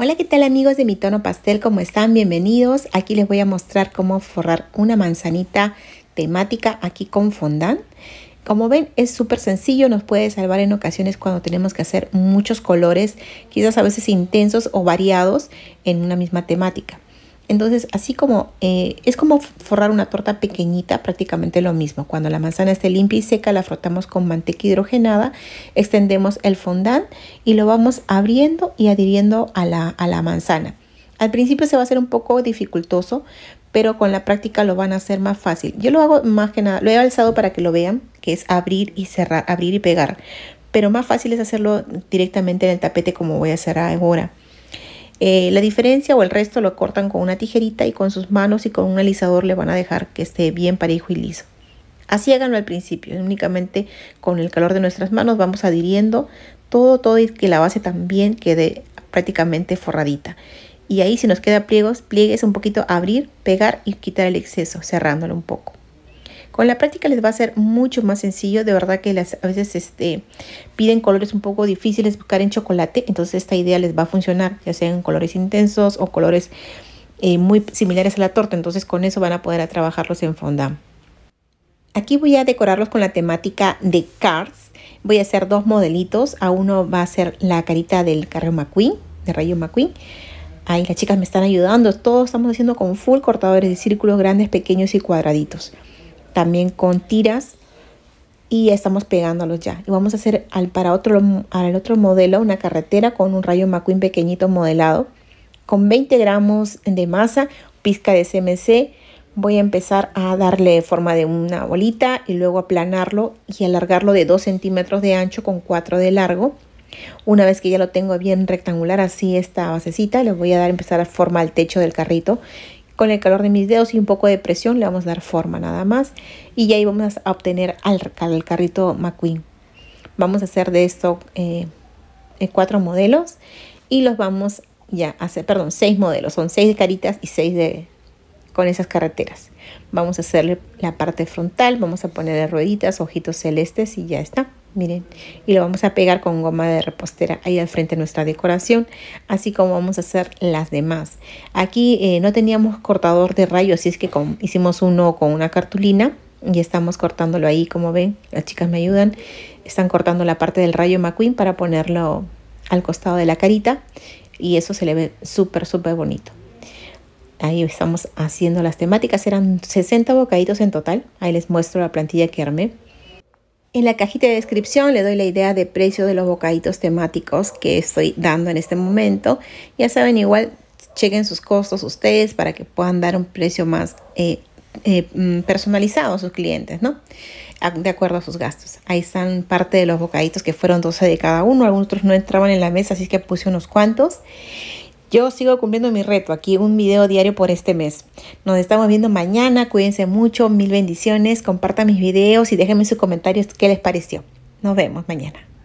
Hola, ¿qué tal amigos de mi tono pastel? ¿Cómo están? Bienvenidos. Aquí les voy a mostrar cómo forrar una manzanita temática aquí con fondant. Como ven, es súper sencillo, nos puede salvar en ocasiones cuando tenemos que hacer muchos colores, quizás a veces intensos o variados en una misma temática. Entonces, así como eh, es como forrar una torta pequeñita, prácticamente lo mismo. Cuando la manzana esté limpia y seca, la frotamos con manteca hidrogenada, extendemos el fondant y lo vamos abriendo y adhiriendo a la, a la manzana. Al principio se va a hacer un poco dificultoso, pero con la práctica lo van a hacer más fácil. Yo lo hago más que nada, lo he alzado para que lo vean, que es abrir y cerrar, abrir y pegar. Pero más fácil es hacerlo directamente en el tapete como voy a hacer ahora. Eh, la diferencia o el resto lo cortan con una tijerita y con sus manos y con un alisador le van a dejar que esté bien parejo y liso. Así háganlo al principio, únicamente con el calor de nuestras manos vamos adhiriendo todo, todo y que la base también quede prácticamente forradita. Y ahí si nos queda pliegos, pliegues un poquito, abrir, pegar y quitar el exceso, cerrándolo un poco. Con la práctica les va a ser mucho más sencillo. De verdad que a veces este, piden colores un poco difíciles buscar en chocolate. Entonces esta idea les va a funcionar, ya sean colores intensos o colores eh, muy similares a la torta. Entonces con eso van a poder trabajarlos en fondant. Aquí voy a decorarlos con la temática de cards. Voy a hacer dos modelitos. A uno va a ser la carita del carro McQueen, de Rayo McQueen. Ahí las chicas me están ayudando. Todos estamos haciendo con full cortadores de círculos grandes, pequeños y cuadraditos también con tiras y estamos pegándolos ya. Y vamos a hacer al, para otro, al otro modelo una carretera con un rayo McQueen pequeñito modelado con 20 gramos de masa, pizca de CMC. Voy a empezar a darle forma de una bolita y luego aplanarlo y alargarlo de 2 centímetros de ancho con 4 de largo. Una vez que ya lo tengo bien rectangular, así esta basecita, le voy a dar empezar a forma al techo del carrito con el calor de mis dedos y un poco de presión le vamos a dar forma nada más y ahí vamos a obtener al, carrito McQueen. Vamos a hacer de esto eh, eh, cuatro modelos y los vamos ya a hacer, perdón, seis modelos, son seis de caritas y seis de con esas carreteras. Vamos a hacerle la parte frontal, vamos a ponerle rueditas, ojitos celestes y ya está miren, y lo vamos a pegar con goma de repostera ahí al frente de nuestra decoración, así como vamos a hacer las demás. Aquí eh, no teníamos cortador de rayos, así es que hicimos uno con una cartulina y estamos cortándolo ahí, como ven, las chicas me ayudan, están cortando la parte del rayo McQueen para ponerlo al costado de la carita y eso se le ve súper, súper bonito. Ahí estamos haciendo las temáticas, eran 60 bocaditos en total, ahí les muestro la plantilla que armé en la cajita de descripción le doy la idea de precio de los bocaditos temáticos que estoy dando en este momento. Ya saben, igual chequen sus costos ustedes para que puedan dar un precio más eh, eh, mm, personalizado a sus clientes, ¿no? Ah, de acuerdo a sus gastos. Ahí están parte de los bocaditos que fueron 12 de cada uno. Algunos otros no entraban en la mesa, así que puse unos cuantos. Yo sigo cumpliendo mi reto aquí, un video diario por este mes. Nos estamos viendo mañana, cuídense mucho, mil bendiciones, compartan mis videos y déjenme sus comentarios qué les pareció. Nos vemos mañana.